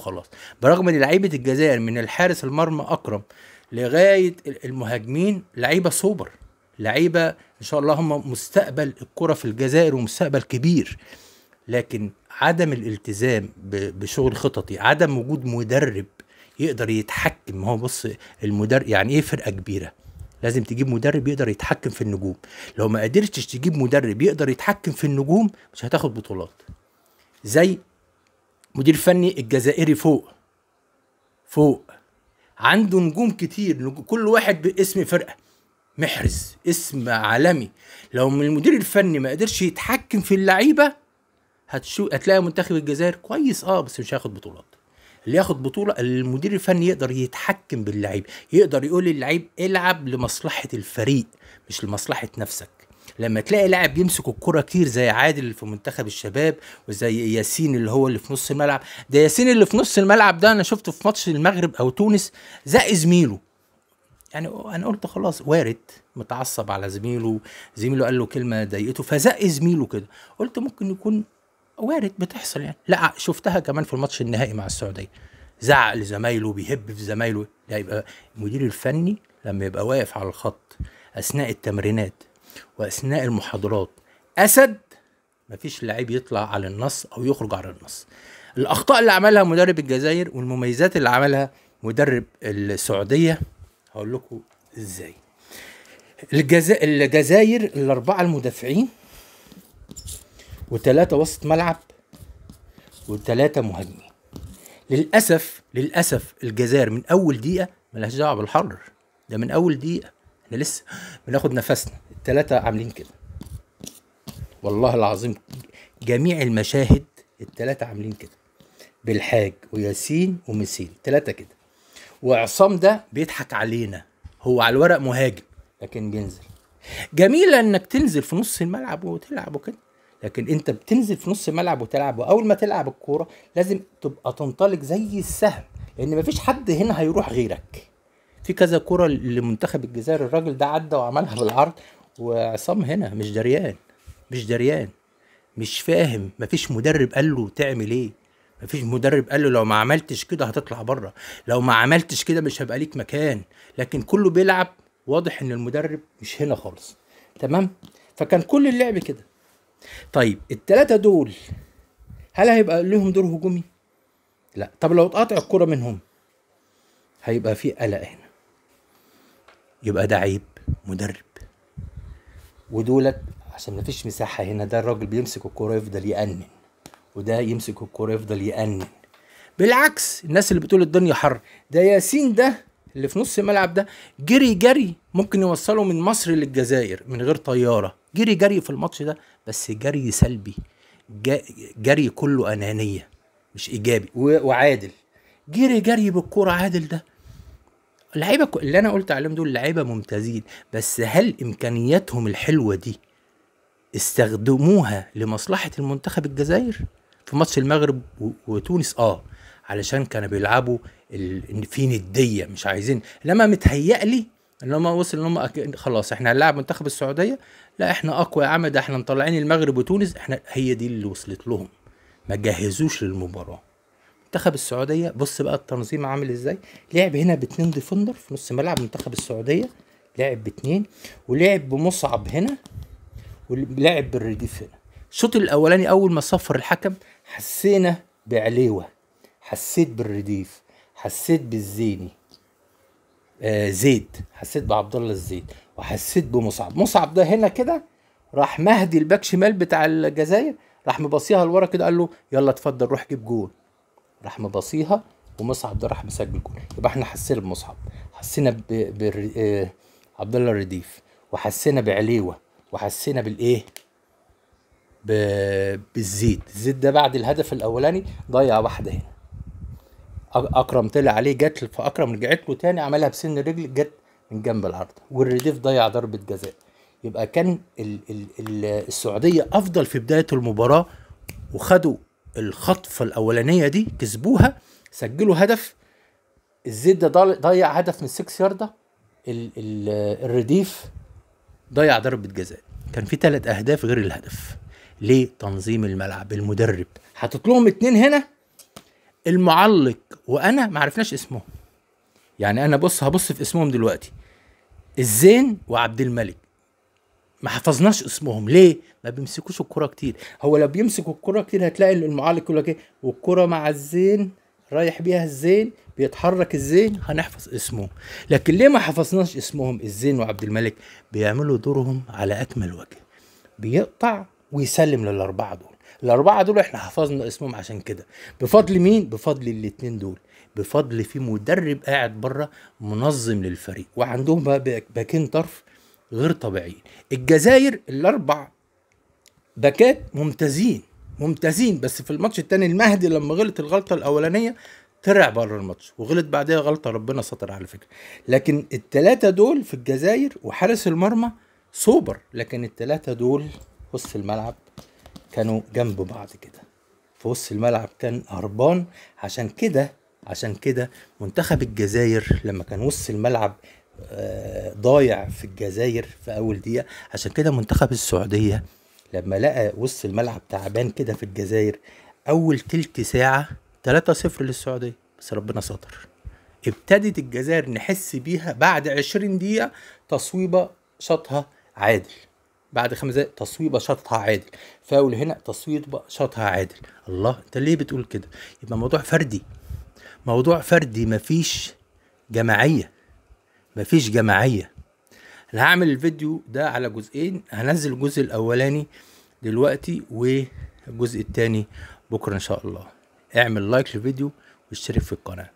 وخلاص برغم ان لعيبه الجزائر من الحارس المرمى اكرم لغايه المهاجمين لعيبه سوبر لعيبه ان شاء الله هم مستقبل الكره في الجزائر ومستقبل كبير لكن عدم الالتزام بشغل خططي عدم وجود مدرب يقدر يتحكم هو بص المدرب يعني ايه فرقه كبيره لازم تجيب مدرب يقدر يتحكم في النجوم لو ما قدرتش تجيب مدرب يقدر يتحكم في النجوم مش هتاخد بطولات زي مدير فني الجزائري فوق فوق عنده نجوم كتير كل واحد باسم فرقه محرز اسم عالمي لو من المدير الفني ما قدرش يتحكم في اللعيبه هتشو هتلاقي منتخب الجزائر كويس اه بس مش هياخد بطولات اللي ياخد بطوله المدير الفني يقدر يتحكم باللعيب يقدر يقول للعيب العب لمصلحه الفريق مش لمصلحه نفسك لما تلاقي لاعب يمسك الكرة كتير زي عادل في منتخب الشباب وزي ياسين اللي هو اللي في نص الملعب ده ياسين اللي في نص الملعب ده انا شفته في ماتش المغرب او تونس زق زميله يعني انا قلت خلاص وارد متعصب على زميله زميله قال له كلمه ضايقته فزق زميله كده قلت ممكن يكون وارد بتحصل يعني لا شفتها كمان في الماتش النهائي مع السعوديه زعق لزمايله بيهب في زمايله ده يبقى المدير الفني لما يبقى واقف على الخط اثناء التمرينات واثناء المحاضرات اسد مفيش لعيب يطلع على النص او يخرج على النص الاخطاء اللي عملها مدرب الجزائر والمميزات اللي عملها مدرب السعوديه هقول لكم ازاي الجزا... الجزائر الاربعه المدافعين وثلاثه وسط ملعب وثلاثه مهاجمين للاسف للاسف الجزائر من اول دقيقه ملهاش دعوه بالحر ده من اول دقيقه احنا لسه بناخد نفسنا التلاتة عاملين كده والله العظيم جميع المشاهد التلاتة عاملين كده بالحاج وياسين ومسين تلاتة كده وعصام ده بيضحك علينا هو على الورق مهاجم لكن بينزل جميلة انك تنزل في نص الملعب وتلعب وكده لكن انت بتنزل في نص الملعب وتلعب واول ما تلعب الكوره لازم تبقى تنطلق زي السهم لان مفيش حد هنا هيروح غيرك في كذا كرة لمنتخب الجزائر الراجل ده عدى وعملها بالعرض وعصام هنا مش دريان مش دريان مش فاهم مفيش مدرب قال له تعمل ايه مفيش مدرب قال له لو ما عملتش كده هتطلع بره لو ما عملتش كده مش هيبقى ليك مكان لكن كله بيلعب واضح ان المدرب مش هنا خالص تمام فكان كل اللعب كده طيب التلاتة دول هل هيبقى لهم دور هجومي لا طب لو اتقطع الكرة منهم هيبقى في قلق هنا يبقى ده عيب مدرب ودولت عشان ما فيش مساحه هنا ده الراجل بيمسك الكوره يفضل يأنن وده يمسك الكوره يفضل يأنن بالعكس الناس اللي بتقول الدنيا حر ده ياسين ده اللي في نص الملعب ده جري جري ممكن يوصله من مصر للجزائر من غير طياره جري جري في الماتش ده بس جري سلبي جري كله انانيه مش ايجابي وعادل جري جري بالكوره عادل ده اللعيبه اللي انا قلت عليهم دول لعيبه ممتازين بس هل امكانياتهم الحلوه دي استخدموها لمصلحه المنتخب الجزائر في ماتش المغرب وتونس اه علشان كانوا بيلعبوا ال... في نديه مش عايزين لما متهيألي ان هم وصل ان هم أك... خلاص احنا هنلاعب منتخب السعوديه لا احنا اقوى يا عم ده احنا مطلعين المغرب وتونس احنا هي دي اللي وصلت لهم ما جهزوش للمباراه منتخب السعوديه بص بقى التنظيم عامل ازاي لعب هنا باتنين ديفندر في نص ملعب منتخب السعوديه لعب باتنين ولعب بمصعب هنا ولعب بالرديف هنا الشوط الاولاني اول ما صفر الحكم حسينا بعليوه حسيت بالرديف حسيت بالزيني آه زيد حسيت بعبد الله الزيد وحسيت بمصعب مصعب ده هنا كده راح مهدي الباك شمال بتاع الجزائر راح مبصيها لورا كده قال له يلا اتفضل روح جيب جول راح مباصيها ومصعب ده راح مسجل جول يبقى احنا حسينا بمصعب حسينا ب... ب... آه... عبد الله الرديف وحسينا بعليوه وحسينا بالايه ب... بالزيد الزيد ده بعد الهدف الاولاني ضيع واحده هنا اكرم طلع عليه جت فاكرم رجعت له تاني عملها بسن رجل جت من جنب العرض والرديف ضيع ضربه جزاء يبقى كان ال... ال... السعوديه افضل في بدايه المباراه وخدوا الخطفه الاولانيه دي كسبوها سجلوا هدف الزيد ده ضيع هدف من 6 يارده الرديف ضيع ضربه جزاء كان في ثلاث اهداف غير الهدف ليه تنظيم الملعب المدرب حاطط لهم اتنين هنا المعلق وانا ما عرفناش اسمهم يعني انا بص هبص في اسمهم دلوقتي الزين وعبد الملك ما حفظناش اسمهم ليه ما بيمسكوش الكرة كتير هو لو بيمسكوا الكرة كتير هتلاقي المعلق يقول لك ايه والكرة مع الزين رايح بيها الزين بيتحرك الزين هنحفظ اسمه لكن ليه ما حفظناش اسمهم الزين وعبد الملك بيعملوا دورهم على اكمل وجه بيقطع ويسلم للاربعه دول الاربعه دول احنا حفظنا اسمهم عشان كده بفضل مين بفضل الاتنين دول بفضل في مدرب قاعد بره منظم للفريق وعندهم باكين طرف غير طبيعيين الجزائر الاربع باكات ممتازين ممتازين بس في الماتش الثاني المهدي لما غلط الغلطه الاولانيه طلع بره الماتش وغلط بعدها غلطه ربنا ستر على فكره لكن الثلاثه دول في الجزائر وحارس المرمى سوبر لكن الثلاثه دول وسط الملعب كانوا جنب بعض كده في وسط الملعب كان هربان عشان كده عشان كده منتخب الجزائر لما كان وسط الملعب ضايع في الجزائر في اول دقيقه عشان كده منتخب السعوديه لما لقى وسط الملعب تعبان كده في الجزائر اول تلت ساعه 3-0 للسعوديه بس ربنا ستر ابتدت الجزائر نحس بيها بعد 20 دقيقه تصويبه شاطها عادل بعد خمس دقايق تصويبه شاطها عادل فاول هنا تصويبه شاطها عادل الله انت ليه بتقول كده يبقى موضوع فردي موضوع فردي مفيش جماعيه مفيش جماعيه انا هعمل الفيديو ده على جزئين هنزل الجزء الاولاني دلوقتي والجزء التاني بكره ان شاء الله اعمل لايك للفيديو واشترك في القناه